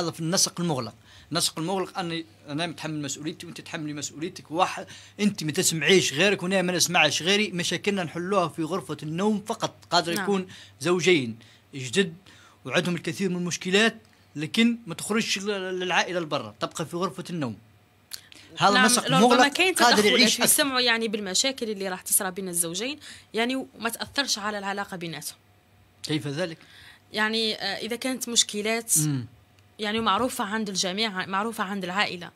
هذا في النسق المغلق النسق المغلق اني انا متحمل مسؤوليتي وانت تحملي مسؤوليتك واحد انت ما تسمعيش غيرك وانا ما نسمعش غيري مشاكلنا نحلوها في غرفه النوم فقط قادر نعم. يكون زوجين جدد وعندهم الكثير من المشكلات لكن ما تخرجش للعائله لبرا تبقى في غرفه النوم هذا نعم النسق مغلق قادر يعيش يسمعوا يعني بالمشاكل اللي راح تصرى بين الزوجين يعني وما تاثرش على العلاقه بيناتهم كيف ذلك يعني آه، اذا كانت مشكلات مم. يعني معروفة عند الجميع معروفة عند العائلة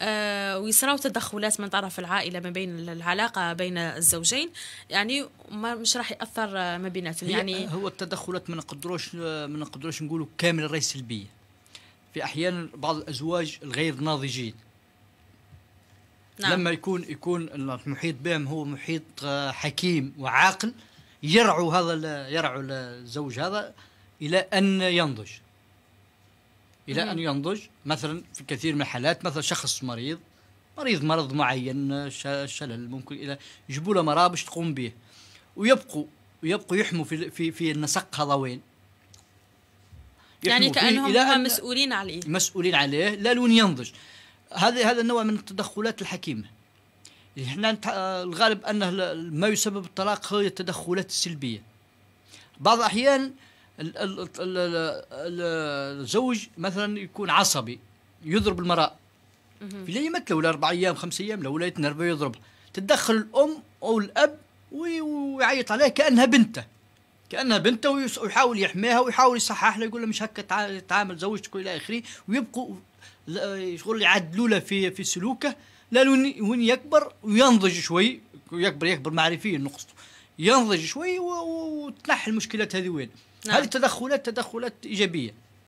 آه ويصراو تدخلات من طرف العائلة ما بين العلاقة بين الزوجين يعني ما مش راح يأثر آه، ما بيناتهم يعني هو التدخلات ما نقدروش آه، ما نقدروش نقولوا كامل راهي سلبية في أحيانا بعض الأزواج الغير ناضجين نعم. لما يكون يكون المحيط بهم هو محيط آه، حكيم وعاقل يرعوا هذا يرعوا الزوج هذا الى ان ينضج الى ان ينضج مثلا في كثير من الحالات مثلا شخص مريض مريض مرض معين شلل ممكن الى يجيبوا له مرابش تقوم به ويبقوا ويبقوا يحموا في في في النسق هذا وين يعني كانهم إلى هم مسؤولين عليه مسؤولين عليه لا لون ينضج هذا هذا النوع من التدخلات الحكيمه احنا الغالب انه ما يسبب الطلاق هي التدخلات السلبيه بعض الاحيان الزوج مثلا يكون عصبي يضرب المراه في الايام الاولى اربع ايام خمس ايام الاولى يتنرفز يضرب تتدخل الام او الاب ويعيط عليه كانها بنته كانها بنته ويحاول يحميها ويحاول يصحح لها يقول لها مش هكا تعامل زوجتك والى اخره ويبقوا شغل يعدلوا له في في سلوكه لانه وين يكبر وينضج شوي يكبر يكبر معرفيا نقصته ينضج شوي وتنحي المشكلات هذه وين نعم. هذه التدخلات تدخلات ايجابيه